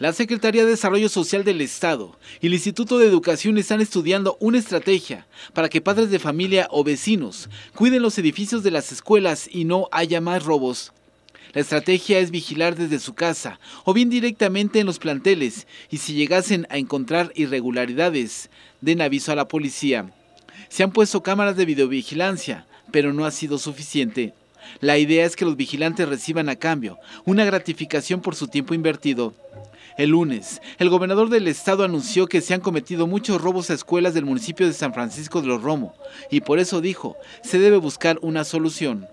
La Secretaría de Desarrollo Social del Estado y el Instituto de Educación están estudiando una estrategia para que padres de familia o vecinos cuiden los edificios de las escuelas y no haya más robos. La estrategia es vigilar desde su casa o bien directamente en los planteles y si llegasen a encontrar irregularidades, den aviso a la policía. Se han puesto cámaras de videovigilancia, pero no ha sido suficiente. La idea es que los vigilantes reciban a cambio una gratificación por su tiempo invertido. El lunes, el gobernador del estado anunció que se han cometido muchos robos a escuelas del municipio de San Francisco de los Romo y por eso dijo, se debe buscar una solución.